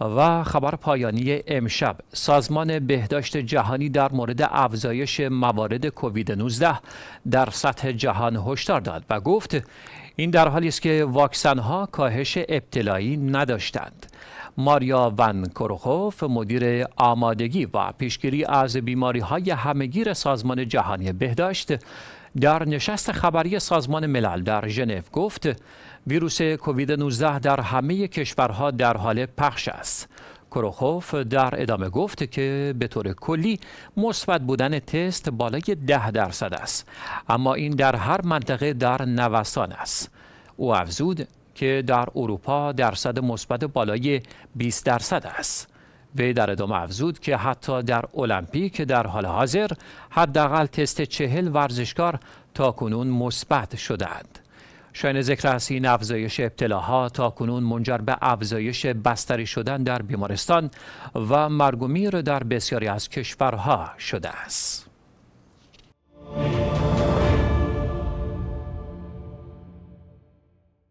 و خبر پایانی امشب سازمان بهداشت جهانی در مورد افزایش موارد کووید 19 در سطح جهان هشدار داد و گفت این در حالی است که واکسن ها کاهش ابتلایی نداشتند ماریا ون کروخوف مدیر آمادگی و پیشگیری از بیماری های همگیر سازمان جهانی بهداشت در نشست خبری سازمان ملل در ژنو گفت ویروس کووید 19 در همه کشورها در حال پخش است کروخوف در ادامه گفت که به طور کلی مثبت بودن تست بالای 10 درصد است اما این در هر منطقه در نوسان است او افزود که در اروپا درصد مثبت بالای 20 درصد است وی در ادامه افزود که حتی در المپیک در حال حاضر حداقل تست چهل ورزشکار تا کنون مثبت شدند. شاین ذکر است این افزایش ابتلاها تا کنون منجر به افزایش بستری شدن در بیمارستان و مرگومیر در بسیاری از کشورها شده است.